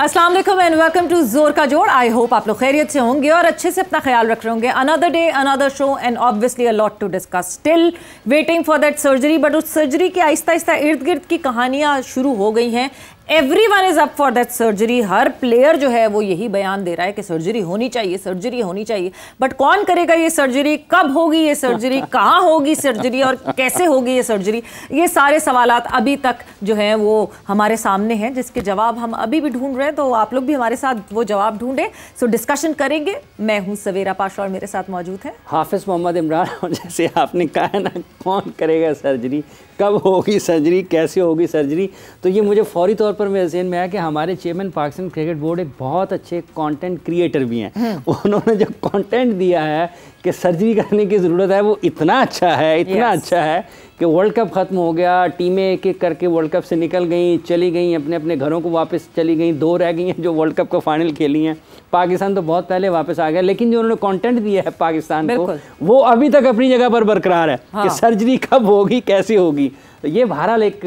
Aslam and welcome to जोर का जोड़ आई होप आप लोग खैरियत से होंगे और अच्छे से अपना ख्याल रख रहे होंगे another day another show and obviously a lot to discuss still waiting for that surgery but उस सर्जरी के आहिस्ता आहिस्ता इर्द गिर्द की कहानियाँ शुरू हो गई हैं everyone is up for that surgery हर प्लेयर जो है वो यही बयान दे रहा है कि सर्जरी होनी चाहिए सर्जरी होनी चाहिए बट कौन करेगा ये सर्जरी कब होगी ये सर्जरी कहाँ होगी सर्जरी और कैसे होगी ये सर्जरी ये सारे सवाल अभी तक जो है वो हमारे सामने हैं जिसके जवाब हम अभी भी ढूंढ रहे हैं तो आप लोग भी हमारे साथ वो जवाब ढूंढें सो डिस्कशन करेंगे मैं हूँ सवेरा पाशा और मेरे साथ मौजूद है हाफिज़ मोहम्मद इमरान जैसे आपने कहा ना कौन करेगा सर्जरी कब होगी सर्जरी कैसे होगी सर्जरी तो ये मुझे फौरी तौर पर मेरे जहन में आया कि हमारे चेयरमैन पाकिस्तान क्रिकेट बोर्ड एक बहुत अच्छे कंटेंट क्रिएटर भी हैं हम्म। उन्होंने जो कंटेंट दिया है कि सर्जरी करने की ज़रूरत है वो इतना अच्छा है इतना yes. अच्छा है कि वर्ल्ड कप ख़त्म हो गया टीमें एक एक करके वर्ल्ड कप से निकल गई चली गई अपने अपने घरों को वापस चली गई दो रह गई हैं जो वर्ल्ड कप का फाइनल खेली हैं पाकिस्तान तो बहुत पहले वापस आ गया लेकिन जो उन्होंने कंटेंट दिया है पाकिस्तान को वो अभी तक अपनी जगह पर बरकरार है हाँ। कि सर्जरी कब होगी कैसे होगी ये बहरहाल एक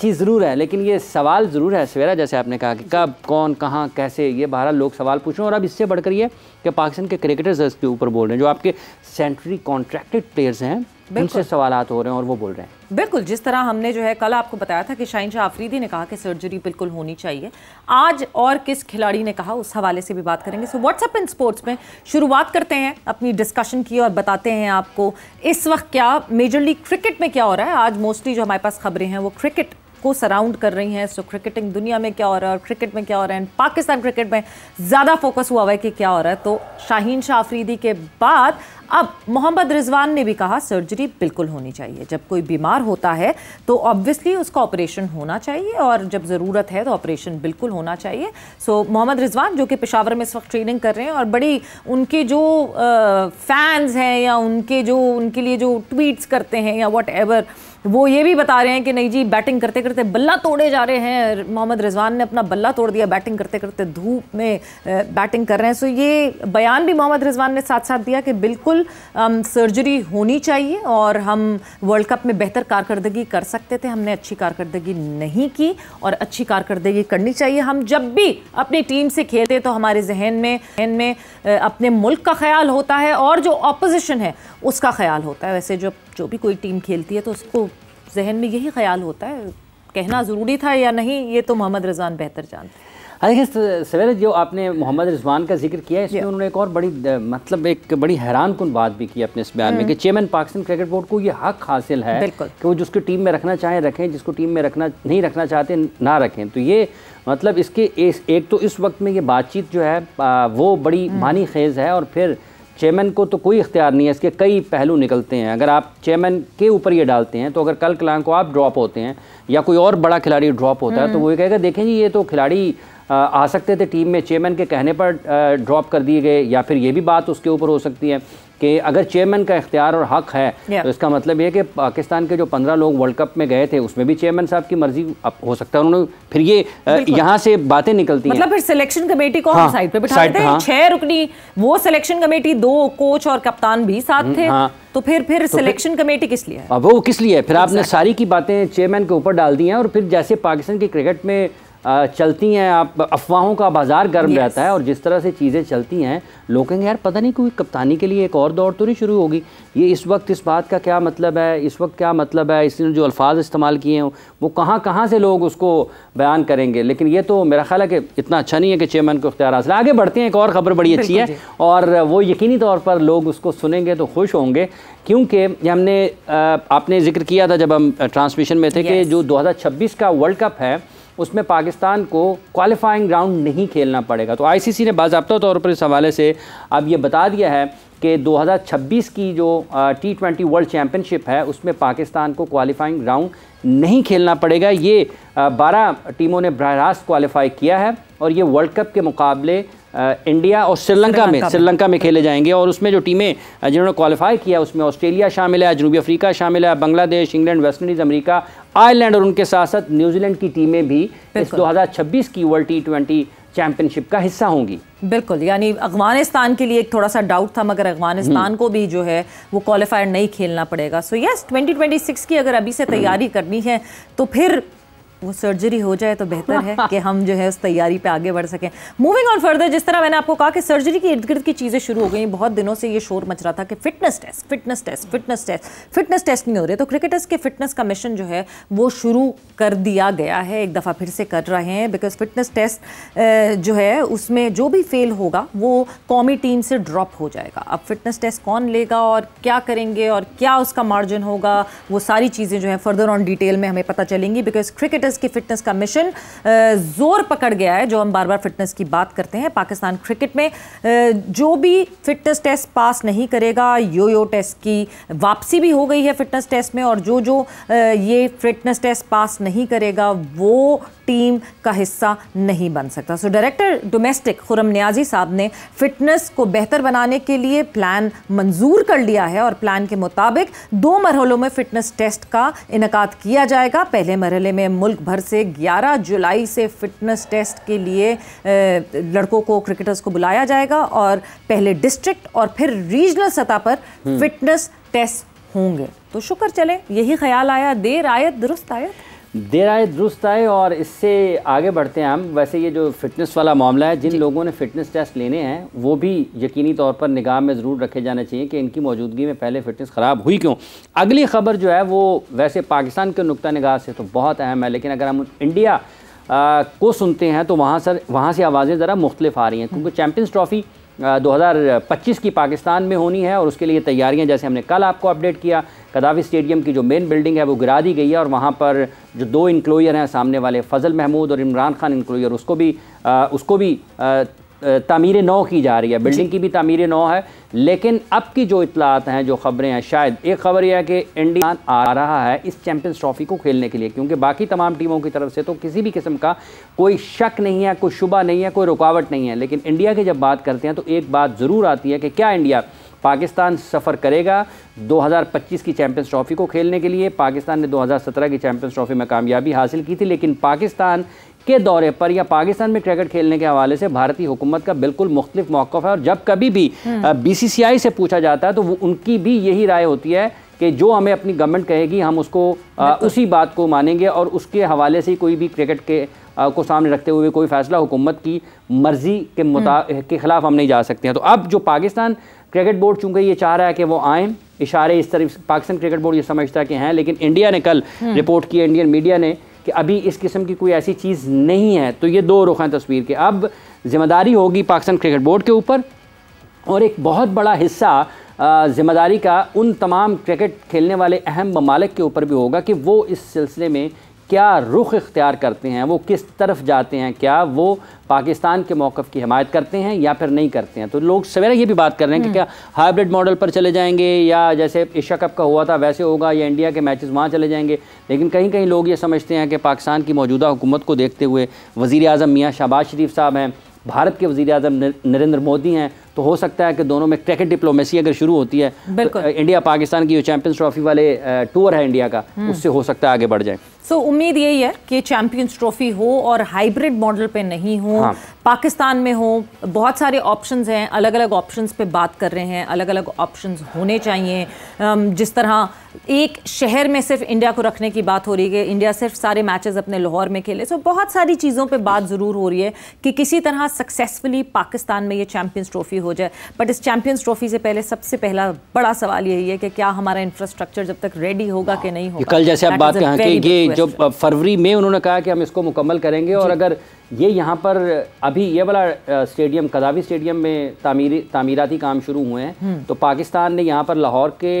चीज़ ज़रूर है लेकिन ये सवाल ज़रूर है सवेरा जैसे आपने कहा कि कब कौन कहाँ कैसे ये बहरहाल लोग सवाल पूछ रहे हैं और अब इससे बढ़कर ये कि पाकिस्तान के क्रिकेटर्स इसके ऊपर बोल रहे हैं जो आपके सेंचुरी कॉन्ट्रैक्टेड प्लेयर्स हैं उनसे सवाल हो रहे हैं और वो बोल रहे हैं बिल्कुल जिस तरह हमने जो है कल आपको बताया था कि शाहिन शाह आफरीदी ने कहा कि सर्जरी बिल्कुल होनी चाहिए आज और किस खिलाड़ी ने कहा उस हवाले से भी बात करेंगे सो व्हाट्सएप इन स्पोर्ट्स में शुरुआत करते हैं अपनी डिस्कशन की और बताते हैं आपको इस वक्त क्या मेजर लीग क्रिकेट में क्या हो रहा है आज मोस्टली जो हमारे पास खबरें हैं वो क्रिकेट को सराउंड कर रही हैं सो क्रिकेटिंग दुनिया में क्या हो रहा है और क्रिकेट में क्या हो रहा है एंड पाकिस्तान क्रिकेट में ज़्यादा फोकस हुआ हुआ है कि क्या हो रहा है तो शाहीन शाह आफरीदी के बाद अब मोहम्मद रिजवान ने भी कहा सर्जरी बिल्कुल होनी चाहिए जब कोई बीमार होता है तो ऑब्वियसली उसका ऑपरेशन होना चाहिए और जब ज़रूरत है तो ऑपरेशन बिल्कुल होना चाहिए सो मोहम्मद रिजवान जो कि पेशावर में इस वक्त ट्रेनिंग कर रहे हैं और बड़ी उनके जो आ, फैंस हैं या उनके जो उनके लिए जो ट्वीट्स करते हैं या वट एवर वो ये भी बता रहे हैं कि नहीं जी बैटिंग करते करते बल्ला तोड़े जा रहे हैं मोहम्मद रिजवान ने अपना बल्ला तोड़ दिया बैटिंग करते करते धूप में बैटिंग कर रहे हैं सो ये बयान भी मोहम्मद रिजवान ने साथ साथ दिया कि बिल्कुल अम, सर्जरी होनी चाहिए और हम वर्ल्ड कप में बेहतर कारकर्दगी कर सकते थे हमने अच्छी कारकर्दगी नहीं की और अच्छी कारकर्दगी करनी चाहिए हम जब भी अपनी टीम से खेलते तो हमारे जहन में जहन में अपने मुल्क का ख्याल होता है और जो अपोजिशन है उसका ख्याल होता है वैसे जो जो भी कोई टीम खेलती है तो उसको जहन में यही ख्याल होता है कहना ज़रूरी था या नहीं ये तो मोहम्मद रजान बेहतर जानते हैं हालांकि सवेर जो आपने मोहम्मद रिजवान का जिक्र किया इसमें उन्होंने एक और बड़ी मतलब एक बड़ी हैरान कन बात भी की अपने इस बयान में hmm. कि चेयरमैन पाकिस्तान क्रिकेट बोर्ड को ये हक हासिल है कि वो जिसको टीम में रखना चाहें रखें जिसको टीम में रखना नहीं रखना चाहते ना रखें तो ये मतलब इसके एक तो इस वक्त में ये बातचीत जो है वो बड़ी hmm. मानी खेज़ है और फिर चेयरमैन को तो कोई इख्तियार नहीं है इसके कई पहलू निकलते हैं अगर आप चेयरमैन के ऊपर ये डालते हैं तो अगर कल कलांग को आप ड्रॉप होते हैं या कोई और बड़ा खिलाड़ी ड्रॉप होता है तो वो हम्म। ये कहेगा देखें जी ये तो खिलाड़ी आ सकते थे टीम में चेयरमैन के कहने पर ड्रॉप कर दिए गए या फिर ये भी बात उसके ऊपर हो सकती है कि अगर चेयरमैन का इख्तियार और हक है तो इसका मतलब यह कि पाकिस्तान के जो पंद्रह लोग वर्ल्ड कप में गए थे उसमें भी चेयरमैन साहब की मर्जी हो सकता है उन्होंने फिर ये यहाँ से बातें निकलती मतलब फिर सिलेक्शन कमेटी को साइड पे बिठा हैं हाँ। छह रुकनी वो सिलेक्शन कमेटी दो कोच और कप्तान भी साथ हम्म, थे हाँ। तो फिर फिर तो सिलेक्शन कमेटी किस लिए है वो किस लिए है फिर exactly. आपने सारी की बातें चेयरमैन के ऊपर डाल दी हैं और फिर जैसे पाकिस्तान की क्रिकेट में चलती हैं आप अफवाहों का बाजार गर्म yes. रहता है और जिस तरह से चीज़ें चलती हैं लोग कहेंगे यार पता नहीं कोई कप्तानी के लिए एक और दौड़ तो नहीं शुरू होगी ये इस वक्त इस बात का क्या मतलब है इस वक्त क्या मतलब है इसने जो अल्फाज इस्तेमाल किए हैं वो कहाँ कहाँ से लोग उसको बयान करेंगे लेकिन ये तो मेरा ख्याल है कि इतना अच्छा नहीं है कि चेयरमैन को इख्तियार हासिल आगे बढ़ते हैं एक और ख़बर बड़ी अच्छी है और वो यकीनी तौर पर लोग उसको सुनेंगे तो खुश होंगे क्योंकि हमने आपने जिक्र किया था जब हम ट्रांसमिशन में थे कि जो छब्बीस का वर्ल्ड कप है उसमें पाकिस्तान को क्वालिफाइंग राउंड नहीं खेलना पड़ेगा तो आईसीसी ने बाबा तौर पर इस हवाले से अब ये बता दिया है कि 2026 की जो टी ट्वेंटी वर्ल्ड चैम्पियनशिप है उसमें पाकिस्तान को क्वालिफाइंग राउंड नहीं खेलना पड़ेगा ये 12 टीमों ने बरह रास्त क्वालिफाई किया है और ये वर्ल्ड कप के मुकाबले इंडिया और श्रीलंका में श्रीलंका में खेले जाएंगे और उसमें जो टीमें जिन्होंने क्वालिफाई किया उसमें ऑस्ट्रेलिया शामिल है जनूबी अफ्रीका शामिल है Bangladesh England West Indies America Ireland और उनके साथ साथ न्यूजीलैंड की टीमें भी इस 2026 की वर्ल्ड टी ट्वेंटी चैंपियनशिप का हिस्सा होंगी बिल्कुल यानी अफगानिस्तान के लिए एक थोड़ा सा डाउट था मगर अफगानिस्तान हम्म। को भी जो है वो क्वालिफायर नहीं खेलना पड़ेगा सो यस 2026 की अगर अभी से तैयारी करनी है तो फिर वो सर्जरी हो जाए तो बेहतर है कि हम जो है उस तैयारी पे आगे बढ़ सकें मूविंग ऑन फर्दर जिस तरह मैंने आपको कहा कि सर्जरी के इर्द गिर्द की चीज़ें शुरू हो गई बहुत दिनों से ये शोर मच रहा था कि fitness test fitness test fitness test fitness test नहीं हो रहे तो क्रिकेटर्स के फिटनेस का मिशन जो है वो शुरू कर दिया गया है एक दफ़ा फिर से कर रहे हैं बिकॉज फिटनेस टेस्ट जो है उसमें जो भी फेल होगा वो कौमी टीम से ड्रॉप हो जाएगा अब फिटनेस टेस्ट कौन लेगा और क्या करेंगे और क्या उसका मार्जिन होगा वो सारी चीज़ें जो है फर्दर ऑन डिटेल में हमें पता चलेंगी बिकॉज क्रिकेटर्स की फिटनेस का मिशन जोर पकड़ गया है जो हम बार बार फिटनेस की बात करते हैं पाकिस्तान क्रिकेट में जो भी फिटनेस टेस्ट पास नहीं करेगा यो यो टेस्ट की वापसी भी हो गई है फिटनेस टेस्ट में और जो जो ये फिटनेस टेस्ट पास नहीं करेगा वो टीम का हिस्सा नहीं बन सकता so director domestic Khurram Niazi साहब ने फिटनेस को बेहतर बनाने के लिए प्लान मंजूर कर लिया है और प्लान के मुताबिक दो मरहलों में फिटनेस टेस्ट का इनका किया जाएगा पहले मरहले में मुल्क भर से 11 जुलाई से फिटनेस टेस्ट के लिए लड़कों को क्रिकेटर्स को बुलाया जाएगा और पहले डिस्ट्रिक्ट और फिर रीजनल सतह पर हम्म। फिटनेस टेस्ट होंगे तो शुक्र चले यही ख्याल आया देर आयत दुरुस्त आयत देर आए दुरुस्त आए और इससे आगे बढ़ते हैं हम वैसे ये जो फिटनेस वाला मामला है जिन लोगों ने फिटनेस टेस्ट लेने हैं वो भी यकीनी तौर पर निगाह में ज़रूर रखे जाने चाहिए कि इनकी मौजूदगी में पहले फिटनेस ख़राब हुई क्यों अगली खबर जो है वो वैसे पाकिस्तान के नुकता निगाह से तो बहुत अहम है लेकिन अगर हम इंडिया आ, को सुनते हैं तो वहाँ सर वहाँ से आवाज़ें ज़रा मुख्तलिफ आ रही हैं क्योंकि चैम्पियंस हम्म। ट्रॉफ़ी 2025 की पाकिस्तान में होनी है और उसके लिए तैयारियां जैसे हमने कल आपको अपडेट किया कदाफी स्टेडियम की जो मेन बिल्डिंग है वो गिरा दी गई है और वहाँ पर जो दो इंक्लोयर हैं सामने वाले फजल महमूद और इमरान खान इंक्लोयर उसको भी आ, उसको भी आ, तमीर नौ की जा रही है बिल्डिंग की भी तमीर नौ है लेकिन अब की जो इतलात हैं जो खबरें हैं शायद एक खबर यह है कि इंडिया आ रहा है इस चैंपियंस ट्रॉफी को खेलने के लिए क्योंकि बाकी तमाम टीमों की तरफ से तो किसी भी किस्म का कोई शक नहीं है कोई शुबा नहीं है कोई रुकावट नहीं है लेकिन इंडिया की जब बात करते हैं तो एक बात ज़रूर आती है कि क्या इंडिया पाकिस्तान सफ़र करेगा 2025 की चैंपियंस ट्रॉफी को खेलने के लिए पाकिस्तान ने 2017 की चैंपियंस ट्रॉफी में कामयाबी हासिल की थी लेकिन पाकिस्तान के दौरे पर या पाकिस्तान में क्रिकेट खेलने के हवाले से भारतीय हुकूमत का बिल्कुल मुख्तलिफ मौक़ है और जब कभी भी बीसीसीआई हम्म। से पूछा जाता है तो उनकी भी यही राय होती है कि जो हमें अपनी गवर्नमेंट कहेगी हम उसको आ, उसी बात को मानेंगे और उसके हवाले से कोई भी क्रिकेट के आ, को सामने रखते हुए कोई फैसला हुकूमत की मर्जी के मुता हम्म। के ख़िलाफ़ हम नहीं जा सकते हैं तो अब जो पाकिस्तान क्रिकेट बोर्ड चूंकि ये चाह रहा है कि वो आए इशारे इस तरह पाकिस्तान क्रिकेट बोर्ड ये समझता है कि हैं लेकिन इंडिया ने कल हम्म। रिपोर्ट की इंडियन मीडिया ने कि अभी इस किस्म की कोई ऐसी चीज़ नहीं है तो ये दो रुख हैं तस्वीर के अब जिम्मेदारी होगी पाकिस्तान क्रिकेट बोर्ड के ऊपर और एक बहुत बड़ा हिस्सा ज़िम्मेदारी का उन तमाम क्रिकेट खेलने वाले अहम ममालिक के ऊपर भी होगा कि वो इस सिलसिले में क्या रुख इख्तियार करते हैं वो किस तरफ जाते हैं क्या वो पाकिस्तान के मौक़ की हमायत करते हैं या फिर नहीं करते हैं तो लोग सवेरा ये भी बात कर रहे हैं कि हम्म। क्या हाइब्रिड मॉडल पर चले जाएंगे या जैसे एशिया कप का हुआ था वैसे होगा या इंडिया के मैचेस वहाँ चले जाएंगे लेकिन कहीं कहीं लोग ये समझते हैं कि पाकिस्तान की मौजूदा हुकूमत को देखते हुए वज़ी अजम मियाँ शहबाज शरीफ साहब हैं भारत के वज़ी अजम नरेंद्र मोदी हैं तो हो सकता है कि दोनों में क्रिकेट डिप्लोमेसी अगर शुरू होती है तो इंडिया पाकिस्तान की जो चैंपियंस ट्रॉफी वाले टूर है इंडिया का हम्म। उससे हो सकता है आगे बढ़ जाए सो so, उम्मीद यही है कि चैंपियंस ट्रॉफी हो और हाइब्रिड मॉडल पे नहीं हो हाँ। पाकिस्तान में हो बहुत सारे ऑप्शंस हैं अलग अलग ऑप्शंस पे बात कर रहे हैं अलग अलग ऑप्शंस होने चाहिए जिस तरह एक शहर में सिर्फ इंडिया को रखने की बात हो रही है इंडिया सिर्फ सारे मैचेस अपने लाहौर में खेले सो so, बहुत सारी चीज़ों पर बात ज़रूर हो रही है कि किसी तरह सक्सेसफुली पाकिस्तान में ये चैम्पियंस ट्रॉफी हो जाए बट इस चैंपियंस ट्रॉफी से पहले सबसे पहला बड़ा सवाल यही है कि क्या हमारा इंफ्रास्ट्रक्चर जब तक रेडी होगा कि नहीं होगा कल जैसे आप बात कहा कि ये जो फरवरी में उन्होंने कहा कि हम इसको मुकम्मल करेंगे और अगर ये यहाँ पर अभी ये वाला स्टेडियम कदावी स्टेडियम में तामीर तामीराती काम शुरू हुए हैं हम्म। तो पाकिस्तान ने यहाँ पर लाहौर के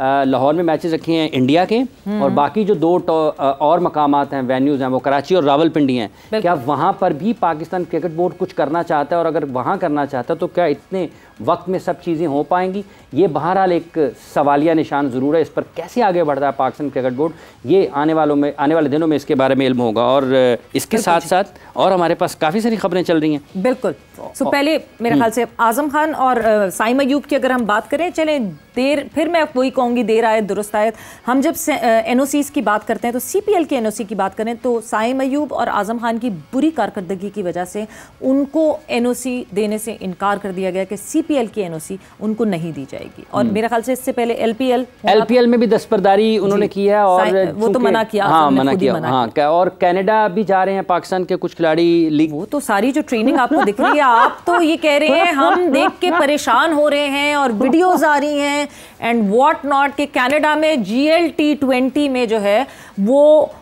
लाहौर में मैचेस रखे हैं इंडिया के हम्म। और बाकी जो दो और मकाम हैं वेन्यूज़ हैं वो कराची और रावलपिंडी हैं क्या वहाँ पर भी पाकिस्तान क्रिकेट बोर्ड कुछ करना चाहता है और अगर वहाँ करना चाहता है तो क्या इतने वक्त में सब चीज़ें हो पाएंगी ये बहरहाल एक सवालिया निशान ज़रूर है इस पर कैसे आगे बढ़ रहा है पाकिस्तान क्रिकेट बोर्ड ये आने वालों में आने वाले दिनों में इसके बारे में इल्म होगा और इसके साथ साथ और हमारे पास काफ़ी सारी खबरें चल रही हैं बिल्कुल सो पहले मेरे हम्म। ख्याल से आजम खान और साइम अयूब की अगर हम बात करें चलें देर फिर मैं वही कहूँगी देर आए दुरुस्त आए हम जब एन की बात करते हैं तो सी के एन की बात करें तो साइम अयूब और आजम खान की बुरी कारकर्दगी की वजह से उनको एन देने से इनकार कर दिया गया कि सी एलपीएल की एनओसी उनको नहीं दी जाएगी और हम्म। मेरे ख्याल से इससे पहले एलपीएल एलपीएल में भी दस्तरदारी उन्होंने की है और वो तो मना किया हाँ मना किया हाँ और कनाडा भी जा रहे हैं पाकिस्तान के कुछ खिलाड़ी लीग वो तो सारी जो ट्रेनिंग आपको दिख रही है आप तो ये कह रहे हैं हम देख के परेशान हो रहे हैं और वीडियोज आ रही हैं एंड वॉट नॉट के कैनेडा में जी में जो है वो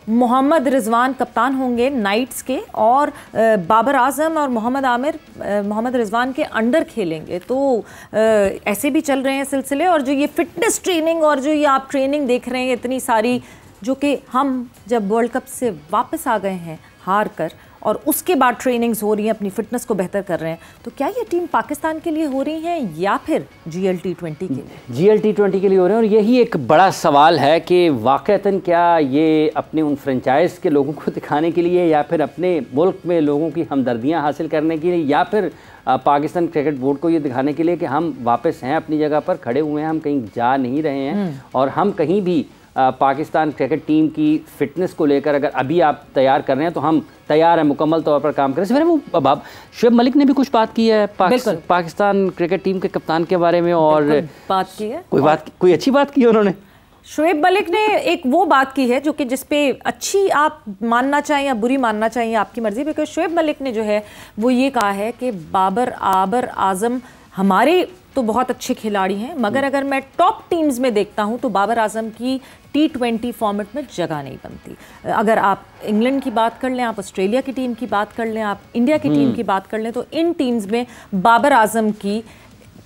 मोहम्मद रिजवान कप्तान होंगे नाइट्स के और बाबर आजम और मोहम्मद आमिर मोहम्मद रिजवान के अंडर खेलेंगे तो ऐसे भी चल रहे हैं सिलसिले और जो ये फिटनेस ट्रेनिंग और जो ये आप ट्रेनिंग देख रहे हैं इतनी सारी जो कि हम जब वर्ल्ड कप से वापस आ गए हैं हार कर और उसके बाद ट्रेनिंग्स हो रही हैं अपनी फिटनेस को बेहतर कर रहे हैं तो क्या ये टीम पाकिस्तान के लिए हो रही हैं या फिर जी एल टी ट्वेंटी के लिए जी एल टी ट्वेंटी के लिए हो रहे हैं और यही एक बड़ा सवाल है कि वाक़ता क्या ये अपने उन फ्रेंचाइज के लोगों को दिखाने के लिए या फिर अपने मुल्क में लोगों की हमदर्दियाँ हासिल करने के लिए या फिर पाकिस्तान क्रिकेट बोर्ड को ये दिखाने के लिए कि हम वापस हैं अपनी जगह पर खड़े हुए हैं हम कहीं जा नहीं रहे हैं हम्म। और हम कहीं भी पाकिस्तान क्रिकेट टीम की फ़िटनेस को लेकर अगर अभी आप तैयार कर रहे हैं तो हम तैयार हैं मुकम्मल तौर पर काम करें वो अब आप शुएब मलिक ने भी कुछ बात की है पाकिस्तान पाकिस्तान क्रिकेट टीम के कप्तान के बारे में और बात की है कोई बात कोई अच्छी बात की उन्होंने शुएब मलिक ने एक वो बात की है जो कि जिस पे अच्छी आप मानना चाहें या बुरी मानना चाहिए आपकी मर्ज़ी बिकॉज शुएब मलिक ने जो है वो ये कहा है कि बाबर आबर आज़म हमारे तो बहुत अच्छे खिलाड़ी हैं मगर हम्म। अगर मैं टॉप टीम्स में देखता हूं तो बाबर आजम की टी ट्वेंटी फॉर्मेट में जगह नहीं बनती अगर आप इंग्लैंड की बात कर लें आप ऑस्ट्रेलिया की टीम की बात कर लें आप इंडिया की टीम हम्म। की बात कर लें तो इन टीम्स में बाबर आजम की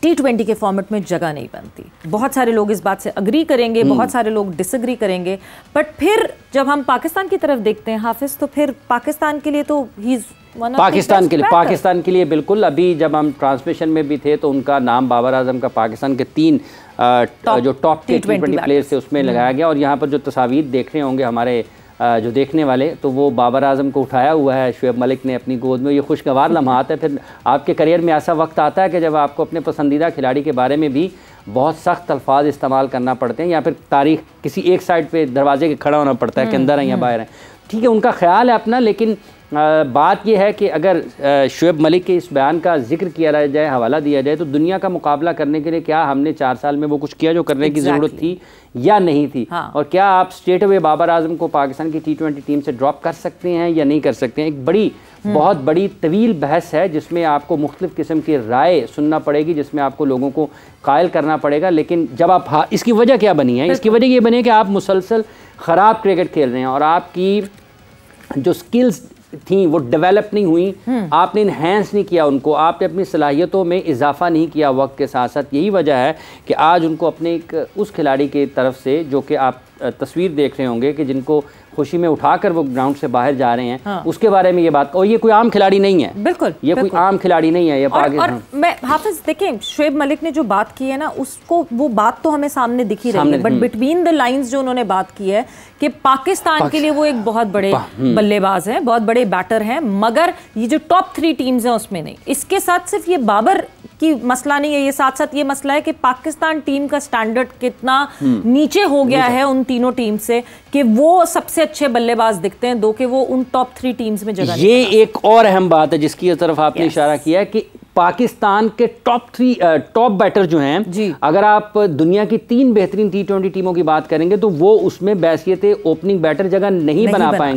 टी ट्वेंटी के फॉर्मेट में जगह नहीं बनती बहुत सारे लोग इस बात से अग्री करेंगे हम्म। बहुत सारे लोग डिसग्री करेंगे बट फिर जब हम पाकिस्तान की तरफ देखते हैं हाफिज तो फिर पाकिस्तान के लिए तो ही पाकिस्तान के लिए पाकिस्तान के लिए बिल्कुल अभी जब हम ट्रांसमिशन में भी थे तो उनका नाम बाबर आजम का पाकिस्तान के तीन आ, जो टॉप टी ट्वेंटी प्लेयर्स थे उसमें लगाया हम्म। गया और यहाँ पर जो तस्वीर देख रहे होंगे हमारे जो देखने वाले तो वो बाबर आजम को उठाया हुआ है शुएब मलिक ने अपनी गोद में ये खुशगवार लम्हात है फिर आपके करियर में ऐसा वक्त आता है कि जब आपको अपने पसंदीदा खिलाड़ी के बारे में भी बहुत सख्त अल्फाज इस्तेमाल करना पड़ते हैं या फिर तारीख किसी एक साइड पर दरवाजे के खड़ा होना पड़ता है कि हम्म, अंदर हैं या हम्म। बाहर हैं ठीक है उनका ख्याल है अपना लेकिन बात यह है कि अगर शुएब मलिक के इस बयान का जिक्र किया जाए हवाला दिया जाए तो दुनिया का मुकाबला करने के लिए क्या हमने चार साल में वो कुछ किया जो करने exactly. की ज़रूरत थी या नहीं थी हाँ। और क्या आप स्टेट अवे बाबर आजम को पाकिस्तान की टी ट्वेंटी टीम से ड्रॉप कर सकते हैं या नहीं कर सकते हैं एक बड़ी हम्म। बहुत बड़ी तवील बहस है जिसमें आपको मुख्तफ किस्म की राय सुनना पड़ेगी जिसमें आपको लोगों को कायल करना पड़ेगा लेकिन जब आप हाँ इसकी वजह क्या बनी है इसकी वजह ये बनी है कि आप मुसलसल ख़राब क्रिकेट खेल रहे हैं और आपकी जो स्किल्स थी वो डेवलप नहीं हुई हम्म। आपने इन्हेंस नहीं किया उनको आपने अपनी सलाहियतों में इजाफा नहीं किया वक्त के साथ साथ यही वजह है कि आज उनको अपने एक उस खिलाड़ी की तरफ से जो कि आप तस्वीर देख रहे होंगे कि जिनको खुशी में उठाकर वो ग्राउंड से बाहर जा रहे हैं हाँ। उसके बारे में ये बात और ये कोई आम खिलाड़ी नहीं है बिल्कुल ये बिल्कुल। कोई आम खिलाड़ी नहीं है ये और, और मैं हाफिज देखें शुएब मलिक ने जो बात की है ना उसको वो बात तो हमें सामने दिखी रही है बट बिटवीन द लाइंस जो उन्होंने बात की है कि पाकिस्तान के लिए वो एक बहुत बड़े हम्म। बल्लेबाज हैं बहुत बड़े बैटर हैं मगर ये जो टॉप थ्री टीम्स हैं उसमें नहीं इसके साथ सिर्फ ये बाबर कि मसला नहीं है ये साथ साथ ये मसला है कि पाकिस्तान टीम का स्टैंडर्ड कितना हम्म। नीचे हो गया है उन तीनों टीम से कि वो सबसे अच्छे बल्लेबाज दिखते हैं दो कि वो उन टॉप थ्री टीम्स में जगह ये एक और अहम बात है जिसकी तरफ आपने इशारा किया कि पाकिस्तान के टॉप थ्री टॉप बैटर जो हैं अगर आप दुनिया की तीन बेहतरीन टी ट्वेंटी टीमों की बात करेंगे तो वो उसमें बैसियत ओपनिंग बैटर जगह नहीं, नहीं बना, बना पाएंगे